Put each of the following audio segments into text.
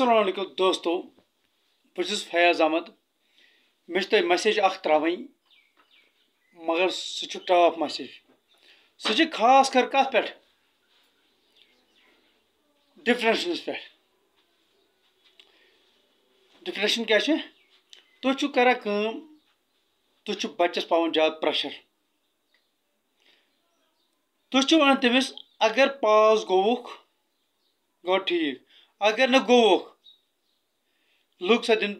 असलकुम दोस्तो बहुस फयाज अहमद मे तुम मैसेज अख त्रावी मगर सह टॉप मैसेज सह खास कर कत पे डिप्रेशन पे डिप्रेशन क्या तुम करा कम तुम बच्चस पा ज्यादा प्रेशर तुम वन तमिस अगर पास गोवुक गो ठीक अगर ना गोव लुक दिन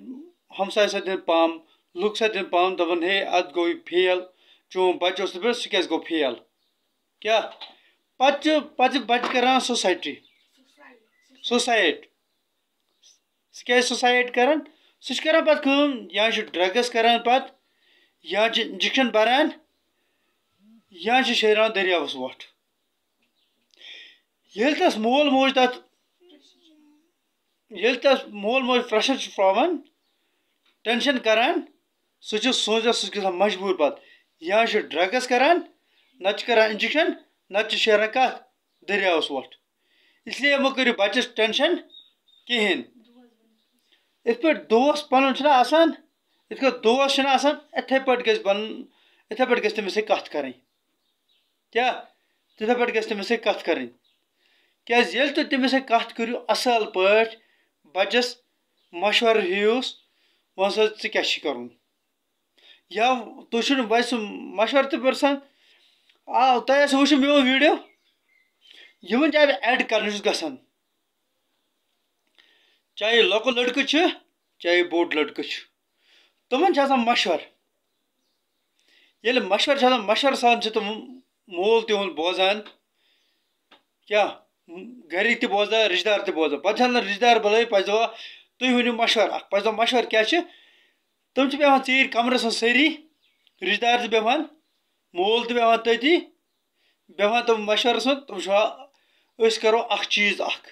हमसाय सदन पाम लुक दिन पाम दपन हे अत गो फेल चोन बच सज गो फेल क्या पच पच बच कर सोसाइटी सोसाइट सज सोसाइट कर सह या ड्रग्स कर या इंजेक्शन भरान या शरान दरियास वो तो ये तस मोल मोज तथा ये मोल मोज प्रेशर पावान टेंशन करान सह सोचा सह मजबूर पा या ड्रग्स करान ना इंजेक्शन नेरान कह दरिया वो इसलिए मो कर बचस टेंशन कहें इत पे दोस पुन आसान इत दोसान इतने पे गन इत पे गे तमें सत करें क्या तथा पे गे तमें सत करें क्या ये तो तुम तमें सत करू असल पाठ بَچَس مَشوَرٕ ہیٚیِوُس وَن سا ژٕ کیٛاہ چھُے کَرُن یا تُہۍ چھُو نہٕ بَچہِ سُنٛد مَشوَرٕ تہِ پِرٛژھان آ تۄہہِ آسوٕ وٕچھُن میون ویٖڈیو یِمَن چھِ اَتہِ اٮ۪ڈ کَرنہٕ چھُس گژھان چاہے لۄکُٹ لٔڑکہٕ چھُ چاہے بوٚڑ لٔڑکہٕ چھُ تِمَن چھِ آسان مَشوَرٕ ییٚلہِ مَشوَرٕ چھِ آسان مَشوَرٕ سان چھِ تِم مول تِہُنٛد بوزان کیٛاہ گَرِکۍ تہِ بوزان رِشتہٕ دار تہِ بوزان پَتہٕ چھِ آسان رِشتہٕ دار بَلٲوِتھ پَتہٕ چھِ دَپان تُہۍ ؤنِو مَشوَرٕ اَکھ پَتہٕ چھِ دَپان مَشوَرٕ کیٛاہ چھِ تِم چھِ بیٚہوان ژیٖرۍ کَمرَس منٛز سٲری رِشتہٕ دار تہِ بیٚہوان مول تہِ بیٚہوان تٔتی بیٚہوان تِم مَشوَرَس منٛز تِم چھِ وَنان أسۍ کَرو اَکھ چیٖز اَکھ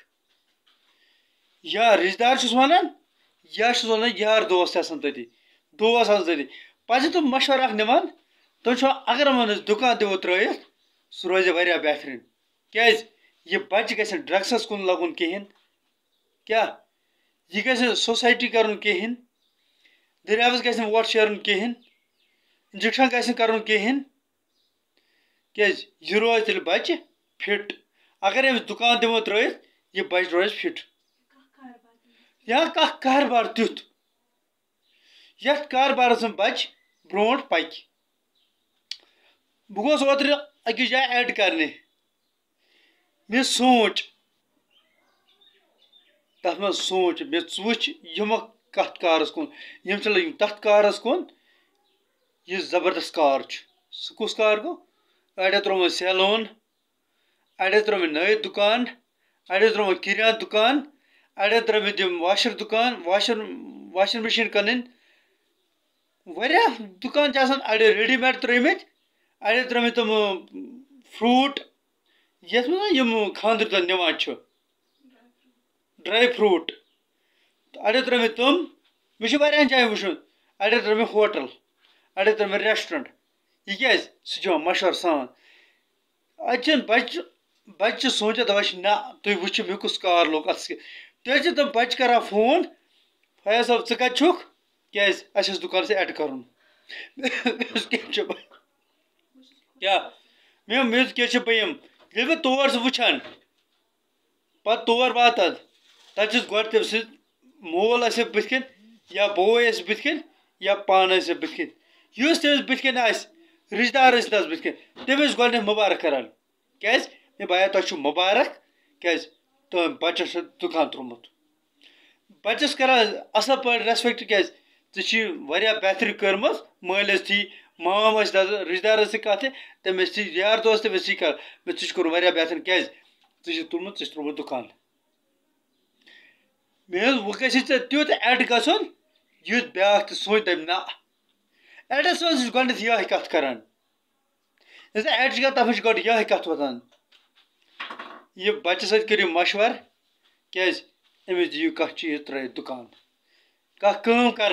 یا رِشتہٕ دار چھُس وَنان یا چھُس وَنان یار دوس تہِ آسان تٔتی دوس آسان تٔتی پَتہٕ چھِ تِم مَشوَرٕ اَکھ نِوان تِم چھِ وَنان اگر یِمَن أسۍ دُکان دِمو ترٛٲیِتھ سُہ روزِ واریاہ بہتریٖن کیٛازِ ये बच ग ड्रग्सस कुन लगन कहें क्या यह ग सोसाइटी कर कहें दरियावस ग वोट शेरन कहें इंजेक्शन ग कर कहें क्या यह रोज तेल बच फिट अगर अमिस दुकान दमो त्र यह बच रोज फिट या कह कारबार तुथ ये कारबार बच ब्रो पक बहुत ओत अकिस जाए एड करने मे सोच तथ मे सोच मे वम कत कारस कुन से लग तथ कारस कुन कार कस कार गो अड़े त्रोव सैलून अड़े त्रोव नई दुकान अड़े त्रोव किरिया दुकान अड़े त्रोव वाशर दुकान वाशर वाशिंग मशीन कन वह दुकान अड़े रेडी मेड त्रमित अड़े त्रोव तम फ्रूट यस में यम खांदर तो निवान ड्राई फ्रूट अड़े त्रे मे तम मे वान जाए वुशन अड़े त्रे मे होटल अड़े त्रे मे रेस्टोरेंट यह क्या सह मशवर सान अच्छे बच बच्चे सोचा दप ना तुम वो मे कुछ कार लोग तेज तम बच करा फोन फयाज साहब ऐ कुख क्या अस दुकान एड कर क्या मे मे क्या बम ییٚلہِ بہٕ تور چھُس وٕچھان پَتہٕ تور واتان تَتہِ چھُس گۄڈٕ تٔمۍ سٕنٛز مول آسہِ بٕتھِ کَنۍ یا بوے آسہِ بٕتھِ کَنۍ یا پانہٕ آسہِ بٕتھِ کَنۍ یُس تٔمِس بٕتھِ کَنۍ آسہِ رِشتہٕ دار ٲسۍ تَس بٕتھِ کَنۍ تٔمِس گۄڈٕنٮ۪تھ مُبارک کَران کیٛازِ مےٚ باسیٛو تۄہہِ چھُو مُبارک کیٛازِ تٔمۍ بَچَس چھُ دُکان ترٛومُت بَچَس کَران اَصٕل پٲٹھۍ رٮ۪سپٮ۪کٹ کیٛازِ ژےٚ چھی واریاہ بہتری کٔرمٕژ مٲلِس تھی माम रश्दार कत तमिस यार तो तमिस कर मे कोर बेहतर क्या ऐसे तुल त्रो दुकान मे वो गे तुत एड गन युद्ध ब्या सोच दम ना एडस मज गत यह कर एड तथ गो यह कत वतान ये बच्चे सर मशवर क्या अमिस दीव कह चीज त्रे दुकान कह कर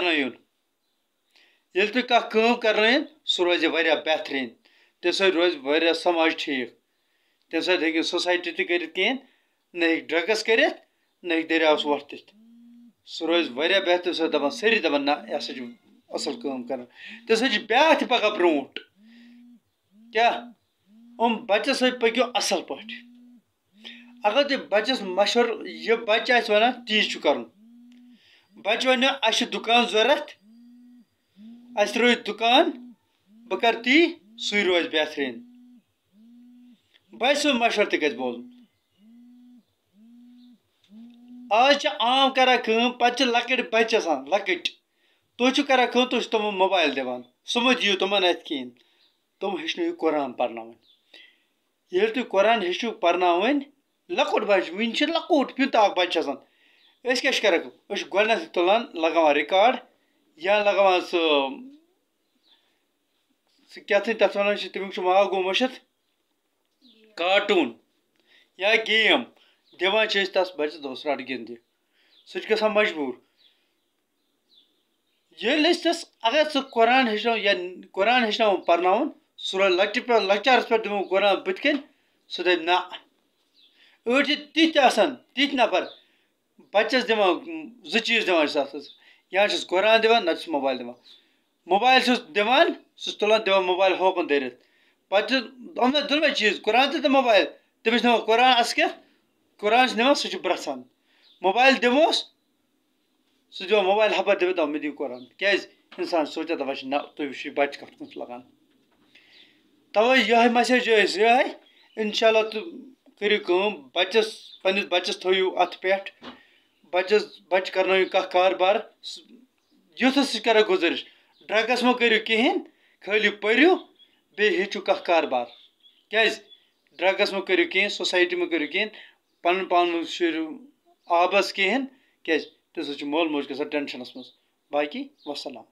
ये तु कह कर सह रोज वह बहतरीन तम सब रोज वह समाज ठीक तम सब हम सोसाइटी तक कहें नह ड्रग्स कर दरवस वो रोज वह बहतर सब दपा सारी दपा ना यह सब असल कर तम पक ब्रो क्या उम बच्चे सब पको असल पे अगर तुम बच्चे मशवर यह बच्चे आना तीज कर बच्चे वन अ दुकान जरूरत अस रोज दुकान बह कर ती सु रोज बेहतरीन बस मशवर त बोल आज आम कर पे लकट बच्चे लकट तुम कर तुम मोबाइल दिवान सो दिव तुम अत कहें तुम हेचन कुरान पर्ना ये तुम कुरान हेचु पर्ना लकोट बच वन पुत प्यूत अख बच्चे क्या कर गोन तुलान लगवान रिकॉर्ड لگان سہ کیا تَتھ وَنان چھِ تَمیُک چھُ ماو گوٚو مٔشِتھ کاٹوٗن یا گیم دِوان چھِ أسۍ تَس بَچَس دۄہَس رَٹہٕ گِنٛدِ سُہ چھُ گژھان مجبوٗر ییٚلہِ أسۍ تَس اگر سُہ قۄران ہیٚچھناوُن یا قۄران ہیٚچھناوُن پَرناوُن سُہ روزِ لۄکٹہِ پٮ۪ٹھ لۄکچارَس پٮ۪ٹھ دِمو قۄران بٕتھِ کَنۍ سُہ دَپہِ نہ أڑۍ چھِ تِتھۍ تہِ آسان تِتھۍ نَفر بَچَس دِوان زٕ چیٖز دِوان چھِ تَتھ या कुरान दिवान नत मोबाइल दिवान मोबाइल छस दिवान सस तुलन दिवान मोबाइल होकन दरित पत दुनवे चीज कुरान तो मोबाइल तमिस कुरान अस क्या कुरान नवा सह ब्रसान मोबाइल दिवोस सह दिवान मोबाइल हबर दिवत मे दिव कुरान क्या इंसान सोचा दपा ना तुम बच कट तवे यह मैसेज ये इनशाला करू कम बचस पन्नस बचस थो अत पे بَچَس بَچہِ کَرنٲیِو کانٛہہ کاربار یُتھَس سُہ کَران گُزٲرِش ڈرٛگَس مہٕ کٔرِو کِہیٖنۍ خٲلی پٔرِو بیٚیہِ ہیٚچھِو کانٛہہ کاربار کیٛازِ ڈرٛگَس مہٕ کٔرِو کِہیٖنۍ سوسایٹی مہٕ کٔرِو کِہیٖنۍ پَنُن پان مہٕ شیٖرِو آبَس کِہیٖنۍ کیٛازِ تَمہِ سۭتۍ چھُ مول موج گژھان ٹٮ۪نشَنَس منٛز باقی وَسَلام